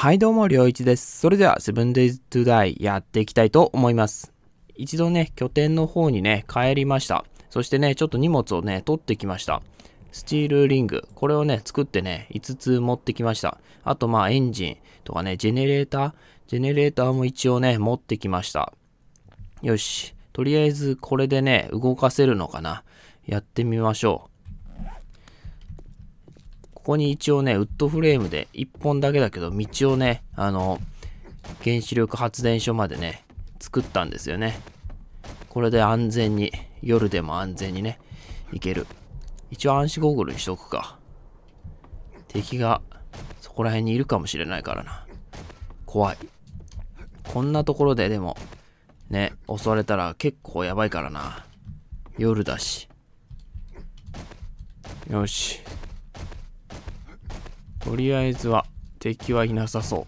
はい、どうも、りょういちです。それでは、セブンデイズ・トゥ・ダイ、やっていきたいと思います。一度ね、拠点の方にね、帰りました。そしてね、ちょっと荷物をね、取ってきました。スチールリング。これをね、作ってね、5つ持ってきました。あと、まあ、エンジンとかね、ジェネレータージェネレーターも一応ね、持ってきました。よし。とりあえず、これでね、動かせるのかな。やってみましょう。ここに一応ね、ウッドフレームで1本だけだけど、道をね、あの、原子力発電所までね、作ったんですよね。これで安全に、夜でも安全にね、行ける。一応暗視ゴーグルにしとくか。敵が、そこら辺にいるかもしれないからな。怖い。こんなところででも、ね、襲われたら結構やばいからな。夜だし。よし。とりあえずは敵はいなさそう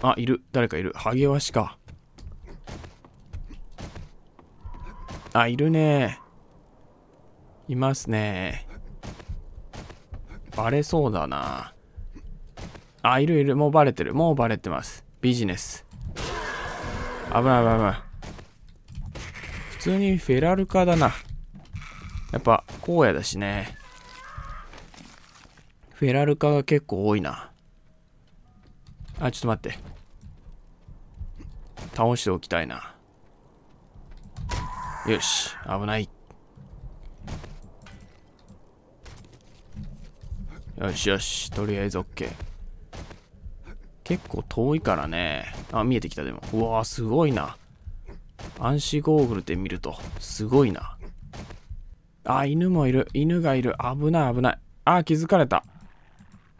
あいる誰かいるハゲワシかあいるねいますねバレそうだなあいるいるもうバレてるもうバレてますビジネス危ない危ない危ない普通にフェラルカだなやっぱ荒野だしねフェラル化が結構多いな。あ、ちょっと待って。倒しておきたいな。よし、危ない。よしよし、とりあえず OK。結構遠いからね。あ、見えてきたでも。うわすごいな。暗視ゴーグルで見ると、すごいな。あ、犬もいる。犬がいる。危ない危ない。あ、気づかれた。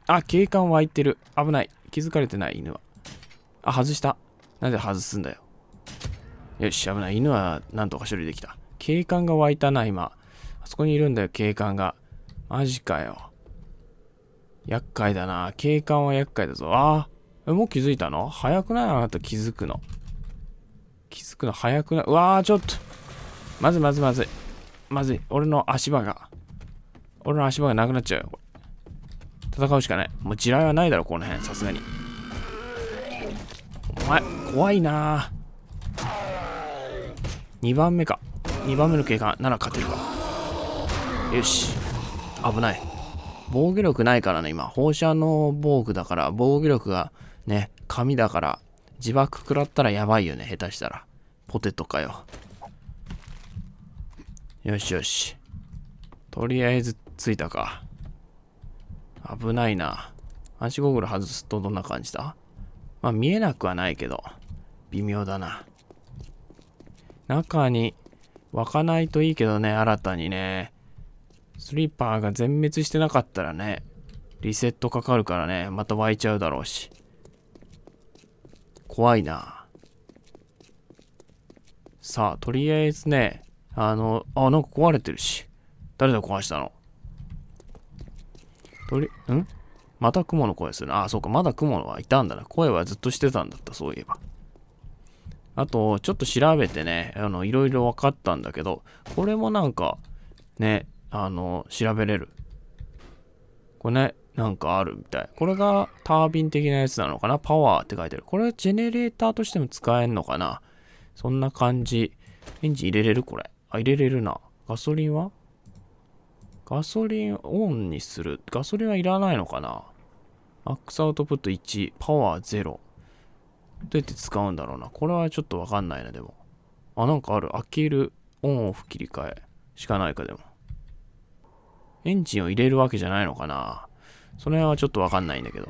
あ、警官湧いてる。危ない。気づかれてない、犬は。あ、外した。なんで外すんだよ。よし、危ない。犬はなんとか処理できた。警官が湧いたな、今。あそこにいるんだよ、警官が。マジかよ。厄介だな。警官は厄介だぞ。ああ。もう気づいたの早くないあなた気づくの。気づくの早くないうわー、ちょっと。まずまずまずい。まずい。俺の足場が。俺の足場がなくなっちゃうよ、戦うしかない。もう地雷はないだろ、この辺。さすがに。お前、怖いな2番目か。2番目の警官、なら勝てるか。よし。危ない。防御力ないからね、今。放射能防具だから、防御力がね、紙だから、自爆食らったらやばいよね、下手したら。ポテトかよ。よしよし。とりあえず着いたか。危ないな。暗視ゴーグル外すとどんな感じだまあ見えなくはないけど、微妙だな。中に湧かないといいけどね、新たにね。スリーパーが全滅してなかったらね、リセットかかるからね、また湧いちゃうだろうし。怖いな。さあ、とりあえずね、あの、あ、なんか壊れてるし。誰だ壊したの鳥、んまた雲の声する。ああ、そうか。まだ雲はいたんだな。声はずっとしてたんだった、そういえば。あと、ちょっと調べてね、あの、いろいろ分かったんだけど、これもなんか、ね、あの、調べれる。これね、なんかあるみたい。これがタービン的なやつなのかなパワーって書いてある。これはジェネレーターとしても使えんのかなそんな感じ。エンジン入れれるこれ。あ、入れれるな。ガソリンはガソリンオンにする。ガソリンはいらないのかなマックスアウトプット1、パワー0。どうやって使うんだろうな。これはちょっとわかんないな、でも。あ、なんかある。開ける、オンオフ切り替え。しかないか、でも。エンジンを入れるわけじゃないのかな。その辺はちょっとわかんないんだけど。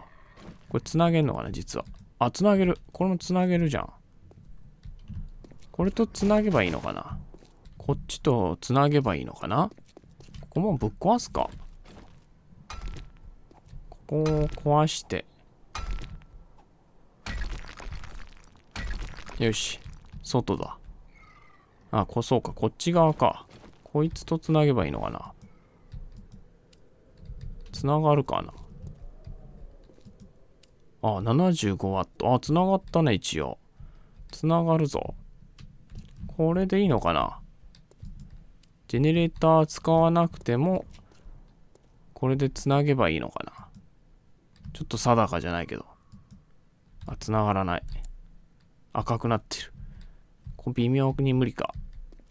これ繋げんのかな、実は。あ、繋げる。これも繋げるじゃん。これと繋げばいいのかな。こっちと繋げばいいのかなこもぶっ壊すか。ここを壊して。よし。外だ。あ、こ、そうか。こっち側か。こいつと繋げばいいのかな。繋がるかな。あ、75W。あ、繋がったね、一応。繋がるぞ。これでいいのかなジェネレーター使わなくても、これで繋げばいいのかな。ちょっと定かじゃないけど。あ、繋がらない。赤くなってる。こ微妙に無理か。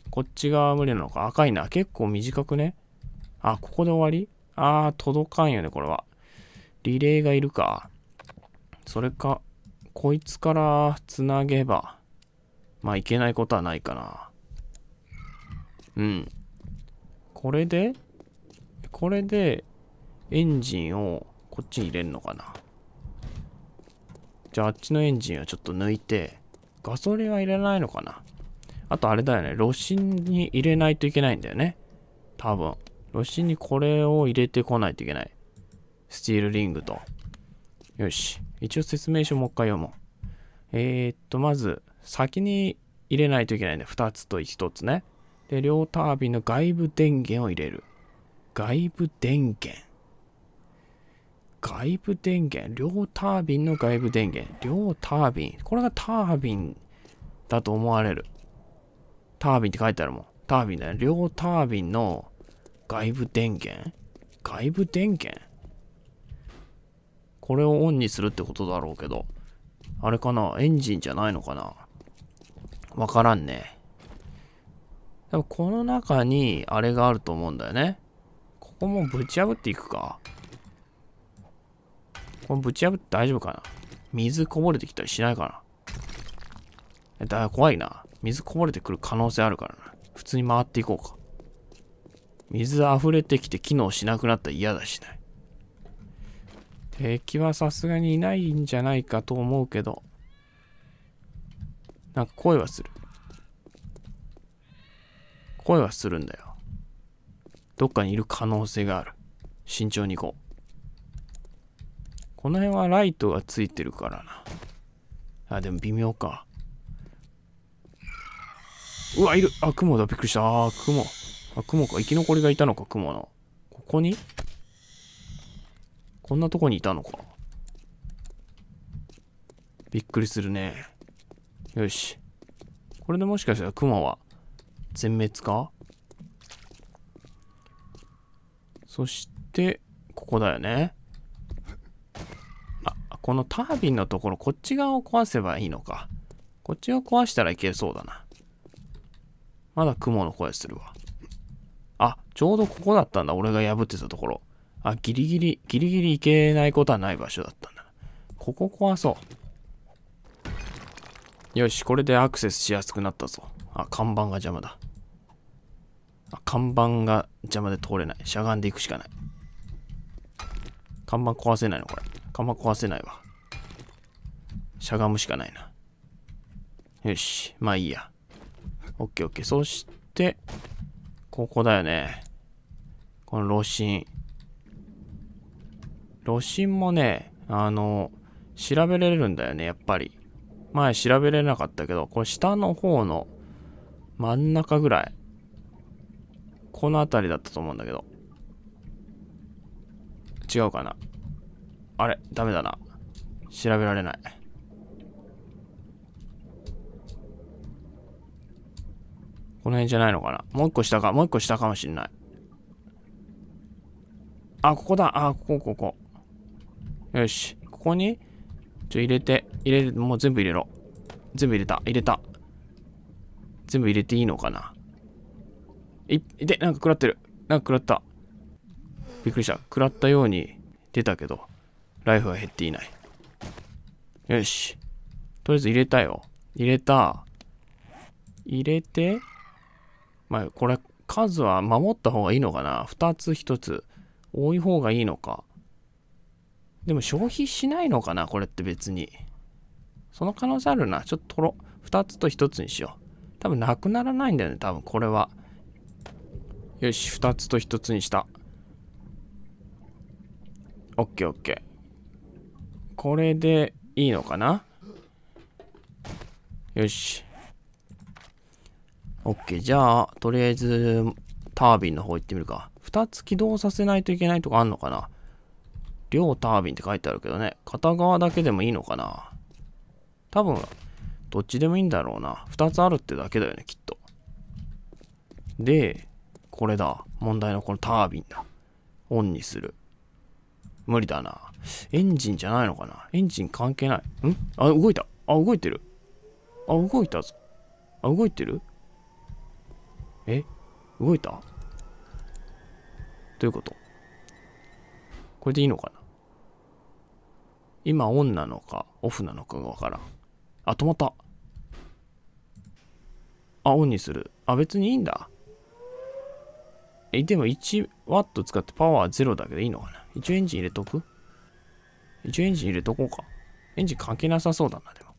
こっち側無理なのか。赤いな。結構短くね。あ、ここで終わりあー、届かんよね、これは。リレーがいるか。それか、こいつから繋げば。まあ、いけないことはないかな。うん。これで、これで、エンジンをこっちに入れるのかな。じゃああっちのエンジンはちょっと抜いて、ガソリンは入れないのかな。あとあれだよね、炉心に入れないといけないんだよね。多分。炉心にこれを入れてこないといけない。スチールリングと。よし。一応説明書もう一回読もう。えー、っと、まず、先に入れないといけないん、ね。2つと1つね。で、両タービンの外部電源を入れる。外部電源。外部電源。両タービンの外部電源。両タービン。これがタービンだと思われる。タービンって書いてあるもん。タービンだよ。両タービンの外部電源外部電源これをオンにするってことだろうけど。あれかなエンジンじゃないのかなわからんね。多分この中にあれがあると思うんだよね。ここもぶち破っていくか。これぶち破って大丈夫かな水こぼれてきたりしないかなだ怖いな。水こぼれてくる可能性あるからな。普通に回っていこうか。水溢れてきて機能しなくなったら嫌だしない。敵はさすがにいないんじゃないかと思うけど。なんか声はする。声はするんだよ。どっかにいる可能性がある。慎重に行こう。この辺はライトがついてるからな。あ、でも微妙か。うわ、いるあ、雲だ。びっくりした。あ雲。あ、雲か。生き残りがいたのか、雲の。ここにこんなとこにいたのか。びっくりするね。よし。これでもしかしたら雲は全滅かそして、ここだよね。あ、このタービンのところ、こっち側を壊せばいいのか。こっちを壊したらいけそうだな。まだ雲の声するわ。あ、ちょうどここだったんだ。俺が破ってたところ。あ、ギリギリ、ギリギリ行けないことはない場所だったんだ。ここ壊そう。よし、これでアクセスしやすくなったぞ。あ、看板が邪魔だ。看板が邪魔で通れない。しゃがんでいくしかない。看板壊せないのこれ。看板壊せないわ。しゃがむしかないな。よし。まあいいや。オッケーオッケー。そして、ここだよね。この炉心。炉心もね、あの、調べれるんだよね、やっぱり。前調べれなかったけど、これ下の方の真ん中ぐらいこの辺りだったと思うんだけど。違うかな。あれ、ダメだな。調べられない。この辺じゃないのかな。もう一個下か、もう一個下かもしんない。あ、ここだ。あ、ここ、ここ。よし。ここに、ちょ、入れて、入れる、もう全部入れろ。全部入れた、入れた。全部入れていいのかな。い、いなんか食らってる。なんか食らった。びっくりした。食らったように出たけど、ライフは減っていない。よし。とりあえず入れたよ。入れた。入れて、まあ、これ、数は守った方がいいのかな ?2 つ1つ。多い方がいいのか。でも消費しないのかなこれって別に。その可能性あるな。ちょっと取ろ、2つと1つにしよう。多分なくならないんだよね。多分これは。よし、二つと一つにした。オッケーオッケー。これでいいのかなよし。オッケー。じゃあ、とりあえず、タービンの方行ってみるか。二つ起動させないといけないとかあんのかな両タービンって書いてあるけどね。片側だけでもいいのかな多分、どっちでもいいんだろうな。二つあるってだけだよね、きっと。で、これだ。問題のこのタービンだ。オンにする。無理だな。エンジンじゃないのかなエンジン関係ない。んあ、動いた。あ、動いてる。あ、動いたぞ。あ、動いてるえ動いたどういうことこれでいいのかな今オンなのかオフなのかがわからん。あ、止まった。あ、オンにする。あ、別にいいんだ。え、でも 1W 使ってパワー0だけどいいのかな一応エンジン入れとく一応エンジン入れとこうか。エンジンかけなさそうだな、でも。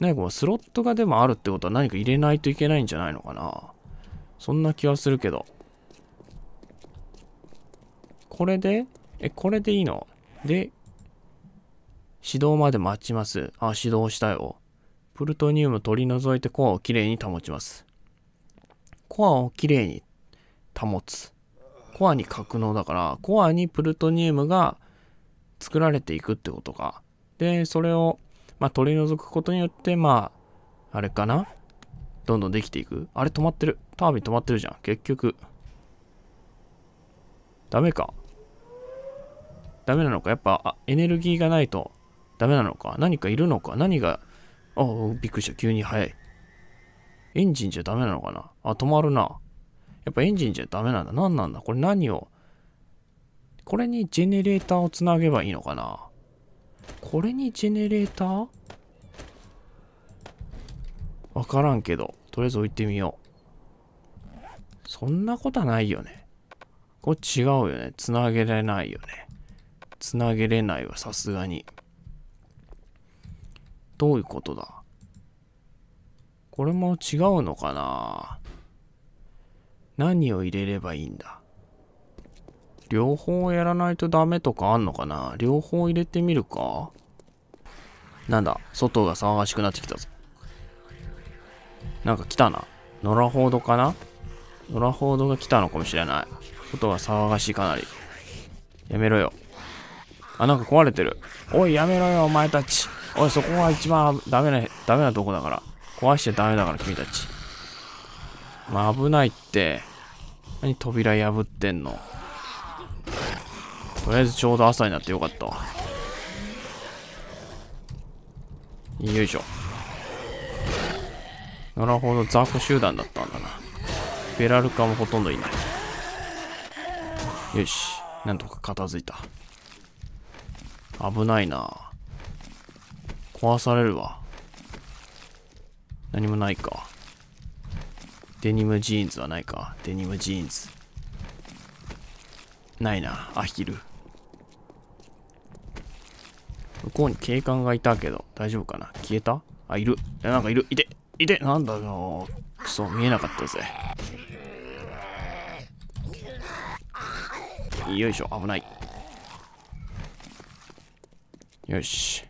何かこスロットがでもあるってことは何か入れないといけないんじゃないのかなそんな気はするけど。これでえ、これでいいので、指導まで待ちます。あ、指導したよ。プルトニウム取り除いてコアをきれいに保ちます。コアをきれいに保つ。コアに格納だから、コアにプルトニウムが作られていくってことか。で、それを、まあ、取り除くことによって、まあ、あれかなどんどんできていく。あれ止まってる。タービン止まってるじゃん。結局。ダメか。ダメなのか。やっぱあ、エネルギーがないとダメなのか。何かいるのか。何が、あ、びっくりした。急に速い。エンジンじゃダメなのかな。あ、止まるな。やっぱエンジンじゃダメなんだ。何なんだこれ何をこれにジェネレーターをつなげばいいのかなこれにジェネレーターわからんけど、とりあえず置いてみよう。そんなことはないよね。これ違うよね。つなげれないよね。つなげれないわ、さすがに。どういうことだこれも違うのかな何を入れればいいんだ両方やらないとダメとかあんのかな両方入れてみるかなんだ外が騒がしくなってきたぞ。なんか来たな。野良ードかな野良ードが来たのかもしれない。外が騒がしいかなり。やめろよ。あ、なんか壊れてる。おい、やめろよ、お前たち。おい、そこが一番ダメな、ダメなとこだから。壊しちゃダメだから、君たち。まあ、危ないって。何扉破ってんの。とりあえずちょうど朝になってよかった。よいしょ。なるほど、雑魚集団だったんだな。ベラルカもほとんどいない。よし。なんとか片付いた。危ないな壊されるわ。何もないか。デニムジーンズはないか。デニムジーンズ。ないな。アヒル。向こうに警官がいたけど、大丈夫かな消えたあ、いる。え、なんかいる。いて。いて。なんだよ。くそ、見えなかったぜ。よいしょ、危ない。よし。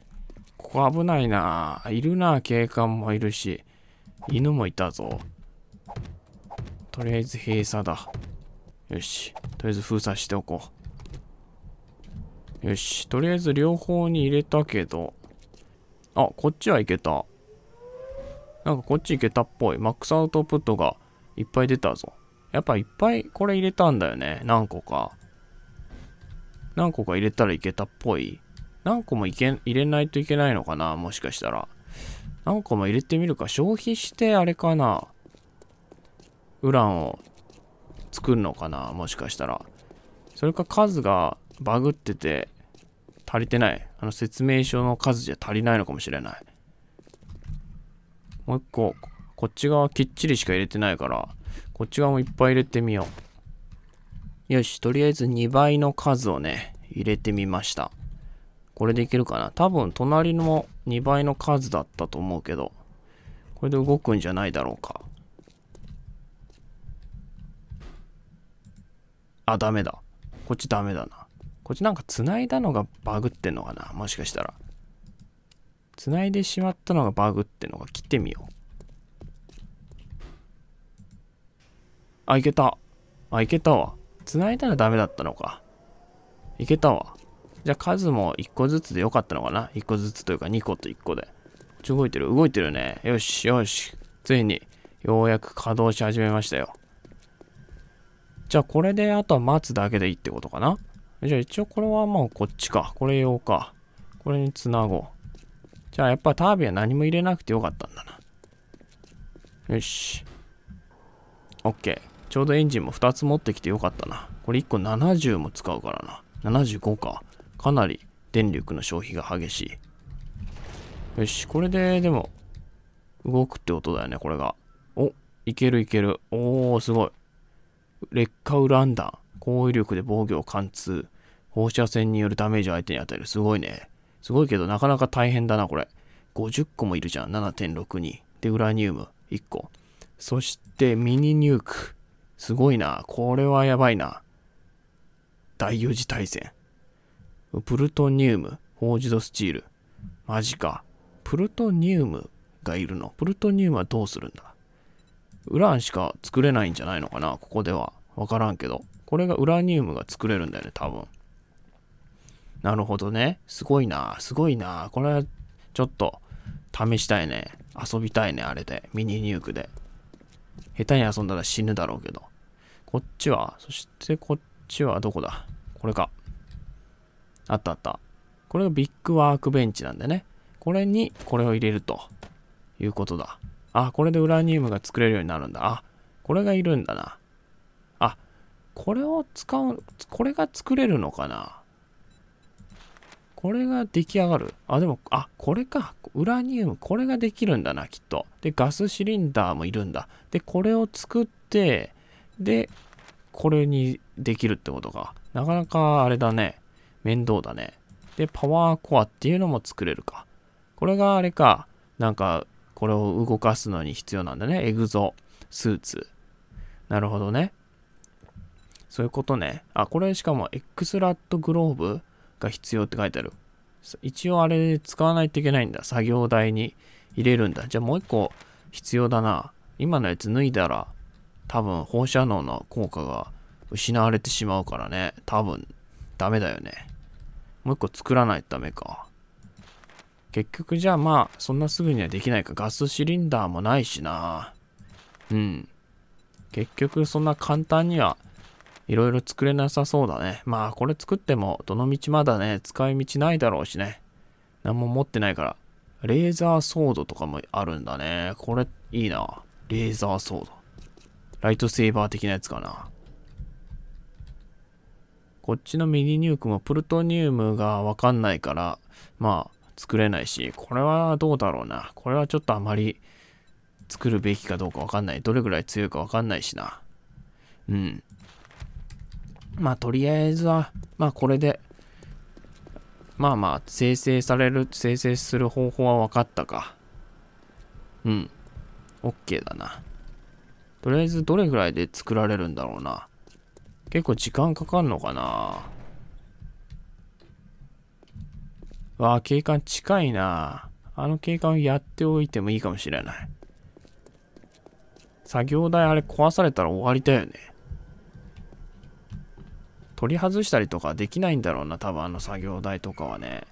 ここ危ないな。いるな、警官もいるし。犬もいたぞ。とりあえず閉鎖だ。よし。とりあえず封鎖しておこう。よし。とりあえず両方に入れたけど。あ、こっちはいけた。なんかこっちいけたっぽい。マックスアウトプットがいっぱい出たぞ。やっぱいっぱいこれ入れたんだよね。何個か。何個か入れたらいけたっぽい。何個もいけ入れないといけないのかなもしかしたら。何個も入れてみるか。消費してあれかなウランを作るのかなもしかしたら。それか数がバグってて足りてない。あの説明書の数じゃ足りないのかもしれない。もう一個、こっち側きっちりしか入れてないから、こっち側もいっぱい入れてみよう。よし、とりあえず2倍の数をね、入れてみました。これでいけるかな多分隣の2倍の数だったと思うけど、これで動くんじゃないだろうか。あ、ダメだ。こっちダメだな。こっちなんか繋いだのがバグってんのかなもしかしたら。繋いでしまったのがバグってのが切ってみよう。あ、いけた。あ、いけたわ。繋いだらダメだったのか。いけたわ。じゃあ数も1個ずつでよかったのかな ?1 個ずつというか2個と1個で。こっち動いてる動いてるね。よしよし。ついに、ようやく稼働し始めましたよ。じゃあこれであとは待つだけでいいってことかなじゃあ一応これはもうこっちか。これ用か。これにつなごう。じゃあやっぱタービンは何も入れなくてよかったんだな。よし。OK。ちょうどエンジンも2つ持ってきてよかったな。これ1個70も使うからな。75か。かなり電力の消費が激しい。よし。これで、でも、動くってことだよね、これが。お、いけるいける。おー、すごい。劣化ウラン弾、攻威力で防御を貫通、放射線によるダメージを相手に与える。すごいね。すごいけど、なかなか大変だな、これ。50個もいるじゃん。7.62。で、ウラニウム1個。そして、ミニニューク。すごいな。これはやばいな。第4次大戦。プルトニウム、ホージドスチール。マジか。プルトニウムがいるの。プルトニウムはどうするんだウランしか作れないんじゃないのかなここでは。わからんけど。これがウラニウムが作れるんだよね、多分。なるほどね。すごいな。すごいな。これはちょっと試したいね。遊びたいね、あれで。ミニニュークで。下手に遊んだら死ぬだろうけど。こっちは、そしてこっちはどこだこれか。あったあった。これがビッグワークベンチなんでね。これにこれを入れるということだ。あ、これでウラニウムが作れるようになるんだ。あ、これがいるんだな。あ、これを使う、これが作れるのかなこれが出来上がる。あ、でも、あ、これか。ウラニウム、これができるんだな、きっと。で、ガスシリンダーもいるんだ。で、これを作って、で、これにできるってことか。なかなかあれだね。面倒だね。で、パワーコアっていうのも作れるか。これがあれか。なんか、これを動かすのに必要なんだね。エグゾスーツ。なるほどね。そういうことね。あ、これしかも X ラットグローブが必要って書いてある。一応あれ使わないといけないんだ。作業台に入れるんだ。じゃあもう一個必要だな。今のやつ脱いだら多分放射能の効果が失われてしまうからね。多分ダメだよね。もう一個作らないとダメか。結局じゃあまあ、そんなすぐにはできないか。ガスシリンダーもないしな。うん。結局そんな簡単にはいろいろ作れなさそうだね。まあこれ作ってもどの道まだね、使い道ないだろうしね。何も持ってないから。レーザーソードとかもあるんだね。これいいな。レーザーソード。ライトセーバー的なやつかな。こっちのミニニュークもプルトニウムがわかんないから、まあ、作れないし、これはどうだろうな。これはちょっとあまり作るべきかどうかわかんない。どれぐらい強いかわかんないしな。うん。まあとりあえずは、まあこれで、まあまあ生成される、生成する方法は分かったか。うん。OK だな。とりあえずどれぐらいで作られるんだろうな。結構時間かかるのかなわあ、警官近いな。あの警官をやっておいてもいいかもしれない。作業台あれ壊されたら終わりだよね。取り外したりとかできないんだろうな、多分あの作業台とかはね。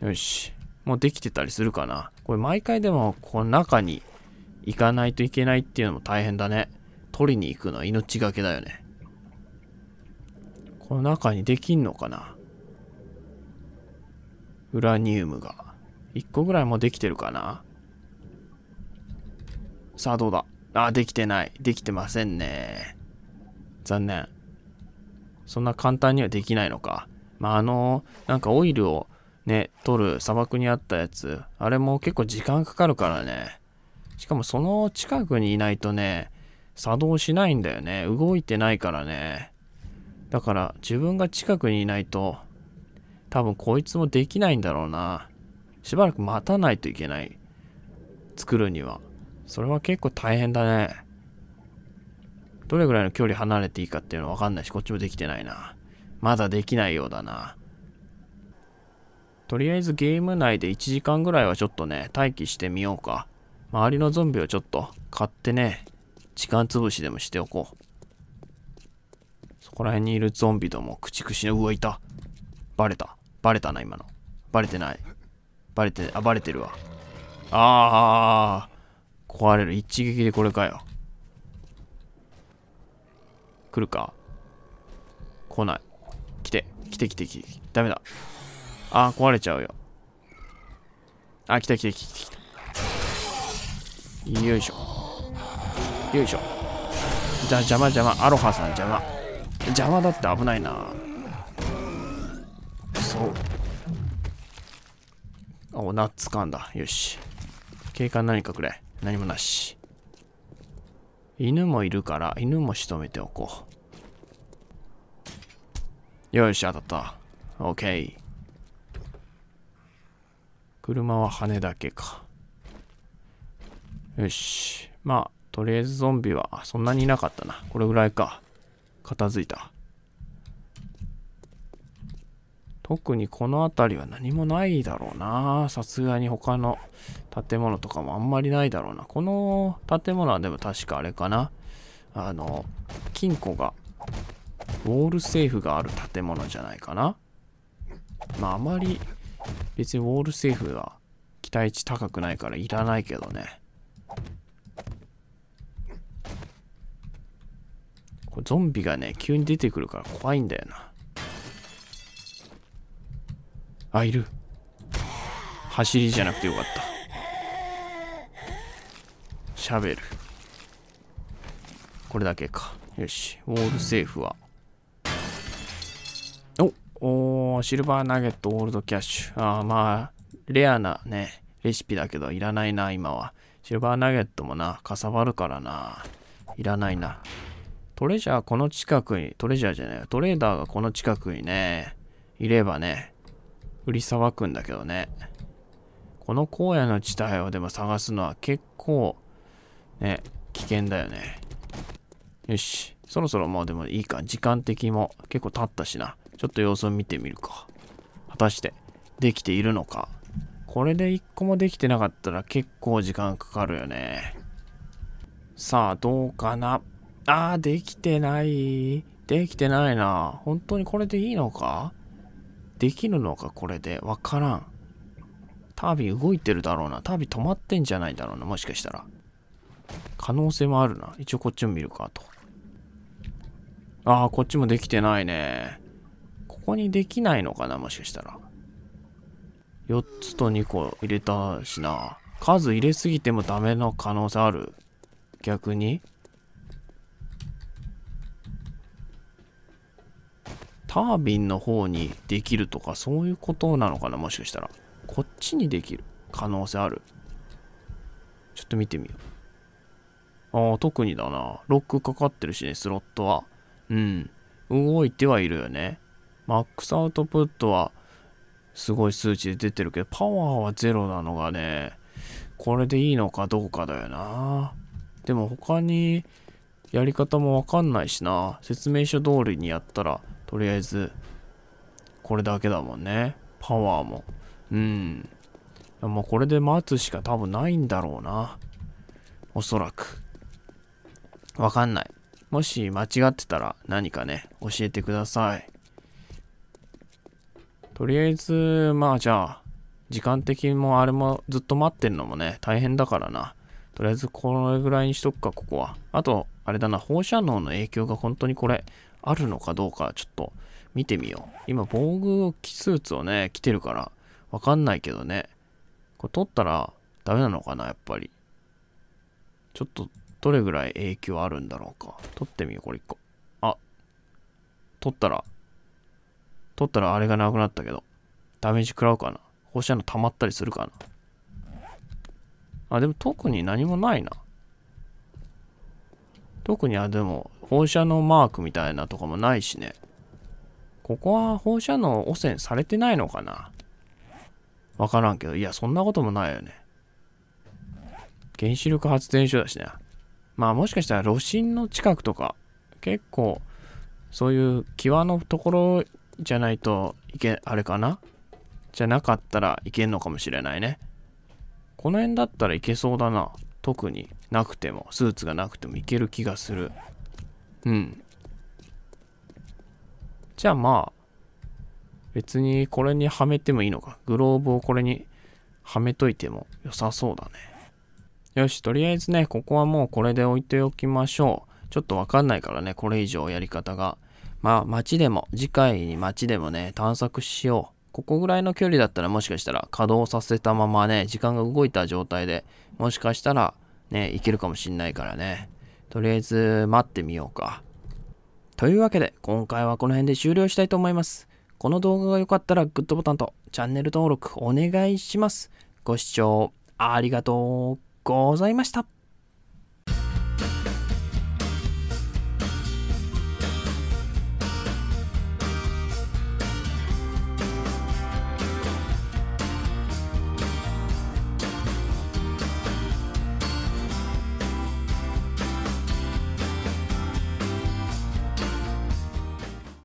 よし。もうできてたりするかな。これ毎回でも、この中に行かないといけないっていうのも大変だね。取りに行くのは命がけだよね。この中にできんのかなウラニウムが。1個ぐらいもうできてるかなさあどうだあ、できてない。できてませんね。残念。そんな簡単にはできないのか。まあ、あの、なんかオイルをね、取る砂漠にあったやつ。あれも結構時間かかるからね。しかもその近くにいないとね、作動しないんだよね。動いてないからね。だから自分が近くにいないと多分こいつもできないんだろうな。しばらく待たないといけない。作るには。それは結構大変だね。どれぐらいの距離離れていいかっていうのわかんないし、こっちもできてないな。まだできないようだな。とりあえずゲーム内で1時間ぐらいはちょっとね、待機してみようか。周りのゾンビをちょっと買ってね、時間潰しでもしておこう。こら辺にいるゾンビども、駆逐しの、うわ、いた。バレた。バレたな、今の。バレてない。バレて、あ、バレてるわ。あー、壊れる。一撃でこれかよ。来るか来ない。来て、来て来て来て。ダメだ。あー、壊れちゃうよ。あ、来た来た来た来た。よいしょ。よいしょ。じゃ邪魔邪魔。アロハさん邪魔。邪魔だって危ないなそうおナッツかんだよし警官何かくれ何もなし犬もいるから犬も仕留めておこうよし当たったオッケー車は羽だけかよしまあとりあえずゾンビはそんなにいなかったなこれぐらいか片付いた。特にこの辺りは何もないだろうな。さすがに他の建物とかもあんまりないだろうな。この建物はでも確かあれかな。あの、金庫が、ウォールセーフがある建物じゃないかな。まああまり別にウォールセーフは期待値高くないからいらないけどね。これゾンビがね、急に出てくるから怖いんだよな。あ、いる。走りじゃなくてよかった。シャベル。これだけか。よし。ウォールセーフは。おおシルバーナゲット、オールドキャッシュ。ああ、まあ、レアなね、レシピだけど、いらないな、今は。シルバーナゲットもな、かさばるからな。いらないな。トレジャーこの近くに、トレジャーじゃないトレーダーがこの近くにね、いればね、売りさばくんだけどね。この荒野の地帯をでも探すのは結構、ね、危険だよね。よし。そろそろもうでもいいか。時間的も結構経ったしな。ちょっと様子を見てみるか。果たして、できているのか。これで1個もできてなかったら結構時間かかるよね。さあ、どうかな。あー、できてない。できてないな。本当にこれでいいのかできるのか、これで。わからん。タービン動いてるだろうな。タービン止まってんじゃないだろうな。もしかしたら。可能性もあるな。一応こっちも見るか、と。ああ、こっちもできてないね。ここにできないのかな、もしかしたら。4つと2個入れたしな。数入れすぎてもダメの可能性ある。逆にタービンの方にできるとかそういうことなのかなもしかしたら。こっちにできる可能性ある。ちょっと見てみよう。ああ、特にだな。ロックかかってるしね、スロットは。うん。動いてはいるよね。マックスアウトプットはすごい数値で出てるけど、パワーはゼロなのがね、これでいいのかどうかだよな。でも他にやり方もわかんないしな。説明書通りにやったらとりあえず、これだけだもんね。パワーも。うん。もうこれで待つしか多分ないんだろうな。おそらく。わかんない。もし間違ってたら何かね、教えてください。とりあえず、まあじゃあ、時間的にもあれもずっと待ってんのもね、大変だからな。とりあえずこれぐらいにしとくか、ここは。あと、あれだな、放射能の影響が本当にこれ、あるのかどうかちょっと見てみよう。今防具をスーツをね、着てるからわかんないけどね。これ取ったらダメなのかな、やっぱり。ちょっとどれぐらい影響あるんだろうか。取ってみよう、これ1個。あ、取ったら、取ったらあれがなくなったけど、ダメージ食らうかな。放射能溜まったりするかな。あ、でも特に何もないな。特に、あ、でも、放射能マークみたいなとかもないしね。ここは放射能汚染されてないのかなわからんけど、いや、そんなこともないよね。原子力発電所だしね。まあもしかしたら炉心の近くとか、結構、そういう際のところじゃないといけ、あれかなじゃなかったらいけんのかもしれないね。この辺だったらいけそうだな。特になくても、スーツがなくてもいける気がする。うんじゃあまあ別にこれにはめてもいいのかグローブをこれにはめといても良さそうだねよしとりあえずねここはもうこれで置いておきましょうちょっとわかんないからねこれ以上やり方がまあ街でも次回に街でもね探索しようここぐらいの距離だったらもしかしたら稼働させたままね時間が動いた状態でもしかしたらねいけるかもしんないからねとりあえず待ってみようか。というわけで、今回はこの辺で終了したいと思います。この動画が良かったらグッドボタンとチャンネル登録お願いします。ご視聴ありがとうございました。